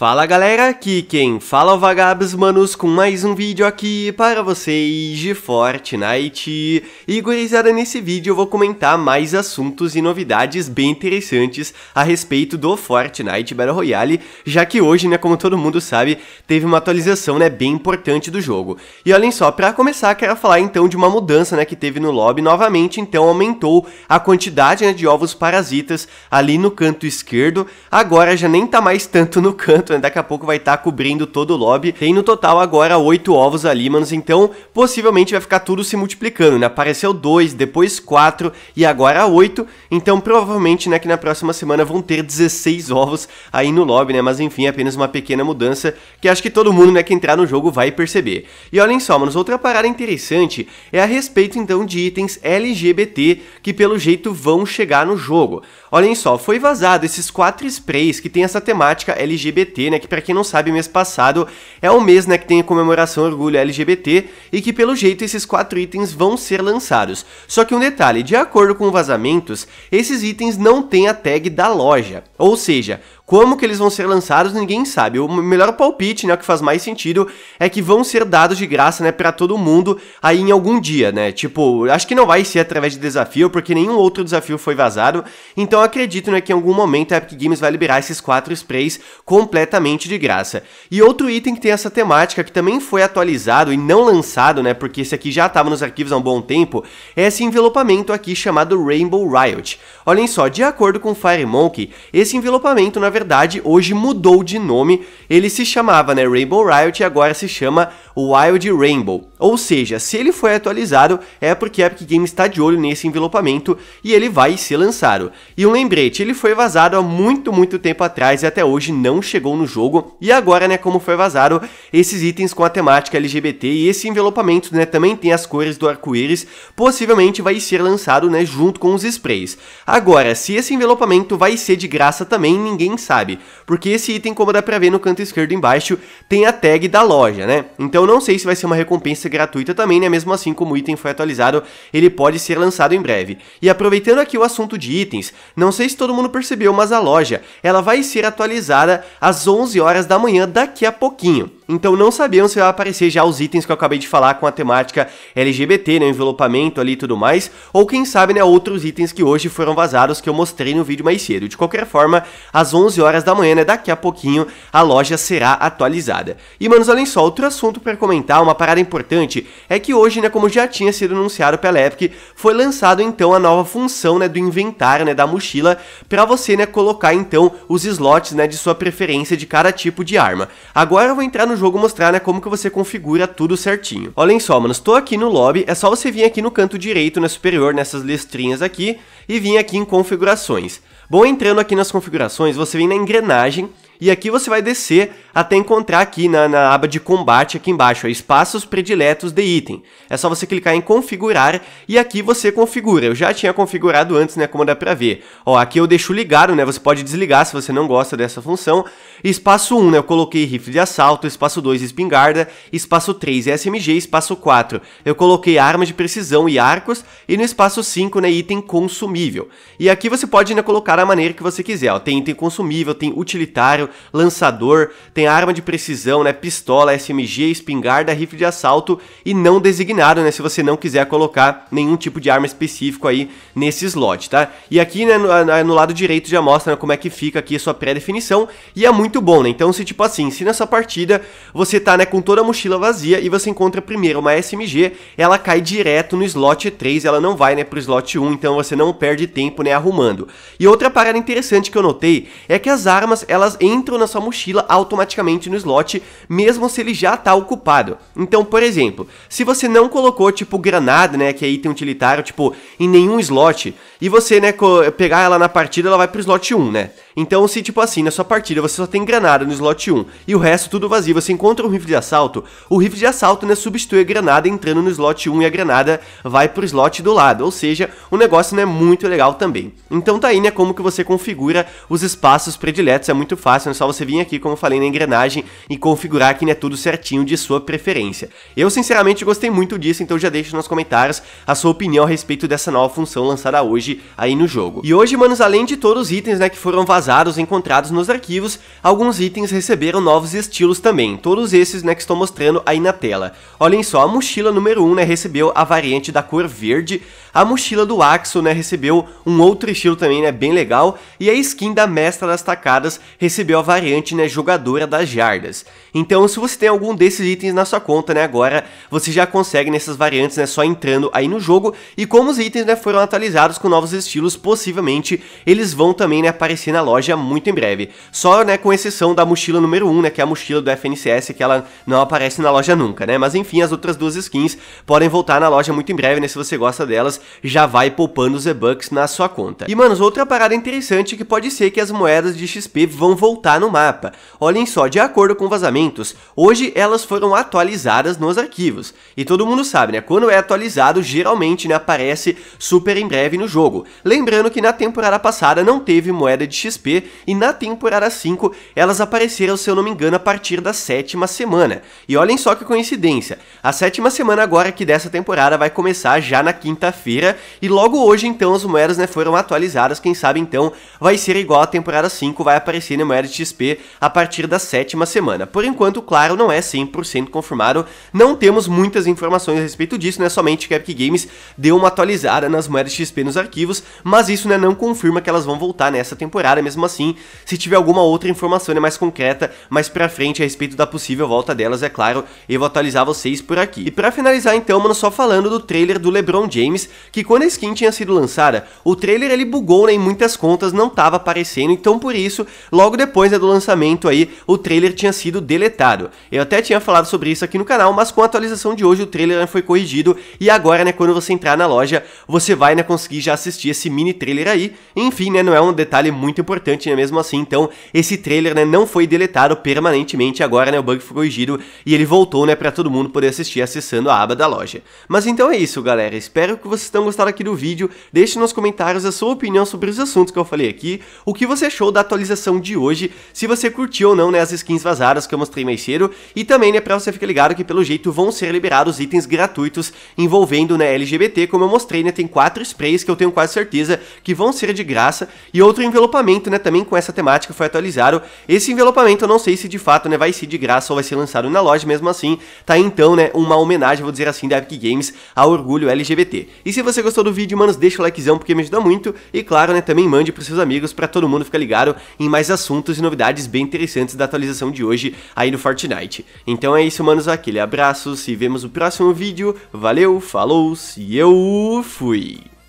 Fala galera, aqui quem fala é o Vagabos Manos com mais um vídeo aqui para vocês de Fortnite. E gurizada, nesse vídeo eu vou comentar mais assuntos e novidades bem interessantes a respeito do Fortnite Battle Royale, já que hoje, né, como todo mundo sabe, teve uma atualização, né, bem importante do jogo. E olhem só, para começar, quero falar então de uma mudança, né, que teve no lobby, novamente então aumentou a quantidade, né, de ovos parasitas ali no canto esquerdo, agora já nem tá mais tanto no canto então, daqui a pouco vai estar tá cobrindo todo o lobby. Tem no total agora oito ovos ali, manos, então possivelmente vai ficar tudo se multiplicando, né? Apareceu dois, depois quatro e agora oito, então provavelmente, né, que na próxima semana vão ter 16 ovos aí no lobby, né? Mas enfim, é apenas uma pequena mudança que acho que todo mundo, né, que entrar no jogo vai perceber. E olhem só, mano outra parada interessante é a respeito então de itens LGBT que pelo jeito vão chegar no jogo. Olhem só, foi vazado esses quatro sprays que tem essa temática LGBT né? Que para quem não sabe, mês passado é o mês, né, que tem a comemoração orgulho LGBT e que pelo jeito esses quatro itens vão ser lançados. Só que um detalhe, de acordo com vazamentos, esses itens não têm a tag da loja. Ou seja, como que eles vão ser lançados, ninguém sabe. O melhor palpite, né, o que faz mais sentido é que vão ser dados de graça, né, para todo mundo aí em algum dia, né? Tipo, acho que não vai ser através de desafio, porque nenhum outro desafio foi vazado. Então acredito, né, que em algum momento a Epic Games vai liberar esses quatro sprays completamente de graça. E outro item que tem essa temática que também foi atualizado e não lançado, né, porque esse aqui já estava nos arquivos há um bom tempo, é esse envelopamento aqui chamado Rainbow Riot. Olhem só, de acordo com Fire Monkey, esse envelopamento na verdade verdade, hoje mudou de nome. Ele se chamava, né, Rainbow Riot e agora se chama Wild Rainbow. Ou seja, se ele foi atualizado, é porque a Epic Games está de olho nesse envelopamento e ele vai ser lançado. E um lembrete, ele foi vazado há muito, muito tempo atrás e até hoje não chegou no jogo. E agora, né, como foi vazado, esses itens com a temática LGBT e esse envelopamento, né, também tem as cores do arco-íris, possivelmente vai ser lançado, né, junto com os sprays. Agora, se esse envelopamento vai ser de graça também, ninguém sabe, porque esse item, como dá pra ver no canto esquerdo embaixo, tem a tag da loja, né? Então não sei se vai ser uma recompensa gratuita também, né? Mesmo assim, como o item foi atualizado, ele pode ser lançado em breve. E aproveitando aqui o assunto de itens, não sei se todo mundo percebeu, mas a loja, ela vai ser atualizada às 11 horas da manhã daqui a pouquinho. Então não sabíamos se vai aparecer já os itens que eu acabei de falar com a temática LGBT, né, envelopamento ali e tudo mais, ou quem sabe, né, outros itens que hoje foram vazados que eu mostrei no vídeo mais cedo. De qualquer forma, às 11 horas da manhã, né, daqui a pouquinho, a loja será atualizada. E, manos, olhem só, outro assunto para comentar, uma parada importante, é que hoje, né, como já tinha sido anunciado pela Epic, foi lançado então a nova função, né, do inventário, né, da mochila, para você, né, colocar então os slots, né, de sua preferência de cada tipo de arma. Agora eu vou entrar no jogo mostrar, né, como que você configura tudo certinho. Olhem só, mano, estou aqui no lobby, é só você vir aqui no canto direito, né, superior, nessas listrinhas aqui, e vir aqui em configurações. Bom, entrando aqui nas configurações, você vem na engrenagem, e aqui você vai descer até encontrar aqui na, na aba de combate aqui embaixo, espaços prediletos de item. É só você clicar em configurar e aqui você configura. Eu já tinha configurado antes, né, como dá pra ver. Ó, aqui eu deixo ligado, né, você pode desligar se você não gosta dessa função. Espaço 1, né, eu coloquei rifle de assalto, espaço 2 espingarda, espaço 3 SMG, espaço 4 eu coloquei armas de precisão e arcos e no espaço 5, né, item consumível. E aqui você pode né, colocar a maneira que você quiser, ó. tem item consumível, tem utilitário, lançador, tem arma de precisão, né, pistola, SMG, espingarda, rifle de assalto e não designado, né, se você não quiser colocar nenhum tipo de arma específico aí nesse slot, tá? E aqui, né, no, no lado direito já mostra né, como é que fica aqui a sua pré-definição e é muito bom, né? Então, se tipo assim, se nessa partida você tá, né, com toda a mochila vazia e você encontra primeiro uma SMG, ela cai direto no slot 3, ela não vai, né, pro slot 1, então você não perde tempo, né, arrumando. E outra parada interessante que eu notei é que as armas, elas entram entram na sua mochila automaticamente no slot, mesmo se ele já está ocupado. Então, por exemplo, se você não colocou, tipo, granada, né, que é item utilitário, tipo, em nenhum slot, e você, né, pegar ela na partida, ela vai pro slot 1, né? Então, se, tipo assim, na sua partida você só tem granada no slot 1 e o resto tudo vazio, você encontra um rifle de assalto, o rifle de assalto, né, substitui a granada entrando no slot 1 e a granada vai pro slot do lado, ou seja, o negócio, não é muito legal também. Então tá aí, né, como que você configura os espaços prediletos, é muito fácil, só você vir aqui, como falei na engrenagem, e configurar que não é tudo certinho de sua preferência. Eu sinceramente gostei muito disso, então já deixa nos comentários a sua opinião a respeito dessa nova função lançada hoje aí no jogo. E hoje, manos, além de todos os itens né, que foram vazados, encontrados nos arquivos, alguns itens receberam novos estilos também, todos esses né, que estou mostrando aí na tela. Olhem só, a mochila número 1 né, recebeu a variante da cor verde, a mochila do Axo né, recebeu um outro estilo também né, bem legal, e a skin da Mestra das Tacadas recebeu recebeu a variante né, jogadora das jardas. Então, se você tem algum desses itens na sua conta né, agora, você já consegue nessas variantes né, só entrando aí no jogo. E como os itens né, foram atualizados com novos estilos, possivelmente eles vão também né, aparecer na loja muito em breve. Só né, com exceção da mochila número 1, né, que é a mochila do FNCS, que ela não aparece na loja nunca. né? Mas enfim, as outras duas skins podem voltar na loja muito em breve. Né, se você gosta delas, já vai poupando os e-bucks na sua conta. E, manos, outra parada interessante que pode ser que as moedas de XP vão voltar voltar no mapa. Olhem só, de acordo com vazamentos, hoje elas foram atualizadas nos arquivos. E todo mundo sabe, né? Quando é atualizado, geralmente né, aparece super em breve no jogo. Lembrando que na temporada passada não teve moeda de XP e na temporada 5 elas apareceram, se eu não me engano, a partir da sétima semana. E olhem só que coincidência, a sétima semana agora que dessa temporada vai começar já na quinta-feira e logo hoje então as moedas né, foram atualizadas, quem sabe então vai ser igual a temporada 5, vai aparecer na né, moeda XP a partir da sétima semana. Por enquanto, claro, não é 100% confirmado, não temos muitas informações a respeito disso, né? Somente que a Epic Games deu uma atualizada nas moedas XP nos arquivos, mas isso né, não confirma que elas vão voltar nessa temporada, mesmo assim, se tiver alguma outra informação né, mais concreta mais pra frente a respeito da possível volta delas, é claro, eu vou atualizar vocês por aqui. E pra finalizar então, mano, só falando do trailer do LeBron James, que quando a skin tinha sido lançada, o trailer ele bugou né, em muitas contas, não tava aparecendo, então por isso, logo depois depois do lançamento aí, o trailer tinha sido deletado. Eu até tinha falado sobre isso aqui no canal, mas com a atualização de hoje o trailer né, foi corrigido e agora, né, quando você entrar na loja, você vai, né, conseguir já assistir esse mini trailer aí. Enfim, né, não é um detalhe muito importante, né, mesmo assim. Então, esse trailer, né, não foi deletado permanentemente agora, né, o bug foi corrigido e ele voltou, né, para todo mundo poder assistir acessando a aba da loja. Mas então é isso, galera. Espero que vocês tenham gostado aqui do vídeo. Deixe nos comentários a sua opinião sobre os assuntos que eu falei aqui, o que você achou da atualização de hoje se você curtiu ou não né, as skins vazadas que eu mostrei mais cedo. E também, né, pra você ficar ligado que pelo jeito vão ser liberados itens gratuitos envolvendo né, LGBT, como eu mostrei, né? Tem quatro sprays que eu tenho quase certeza que vão ser de graça. E outro envelopamento, né? Também com essa temática foi atualizado. Esse envelopamento eu não sei se de fato né, vai ser de graça ou vai ser lançado na loja, mesmo assim, tá então, né? Uma homenagem, vou dizer assim, da Epic Games ao orgulho LGBT. E se você gostou do vídeo, mano deixa o likezão porque me ajuda muito. E claro, né? Também mande pros seus amigos para todo mundo ficar ligado em mais assuntos novidades bem interessantes da atualização de hoje aí no Fortnite. Então é isso, manos, aquele abraço, se vemos no próximo vídeo, valeu, falou, e eu fui!